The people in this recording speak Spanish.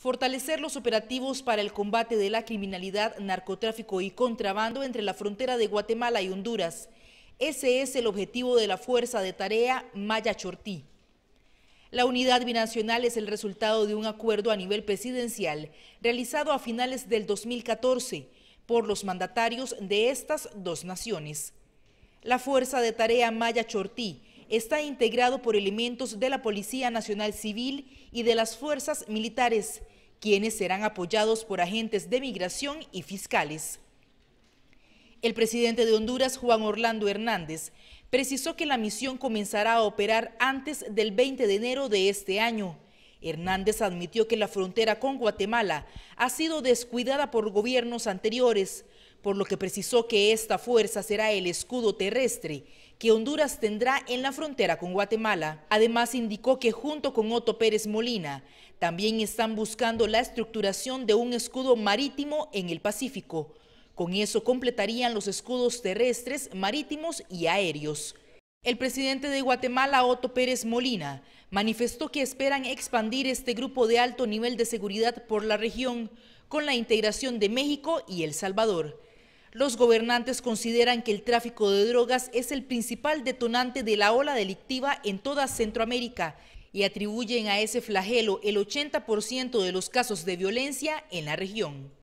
Fortalecer los operativos para el combate de la criminalidad, narcotráfico y contrabando entre la frontera de Guatemala y Honduras. Ese es el objetivo de la Fuerza de Tarea Maya Chortí. La unidad binacional es el resultado de un acuerdo a nivel presidencial realizado a finales del 2014 por los mandatarios de estas dos naciones. La Fuerza de Tarea Maya Chortí está integrado por elementos de la Policía Nacional Civil y de las fuerzas militares, quienes serán apoyados por agentes de migración y fiscales. El presidente de Honduras, Juan Orlando Hernández, precisó que la misión comenzará a operar antes del 20 de enero de este año. Hernández admitió que la frontera con Guatemala ha sido descuidada por gobiernos anteriores, por lo que precisó que esta fuerza será el escudo terrestre que Honduras tendrá en la frontera con Guatemala. Además, indicó que junto con Otto Pérez Molina, también están buscando la estructuración de un escudo marítimo en el Pacífico. Con eso completarían los escudos terrestres, marítimos y aéreos. El presidente de Guatemala, Otto Pérez Molina, manifestó que esperan expandir este grupo de alto nivel de seguridad por la región con la integración de México y El Salvador. Los gobernantes consideran que el tráfico de drogas es el principal detonante de la ola delictiva en toda Centroamérica y atribuyen a ese flagelo el 80% de los casos de violencia en la región.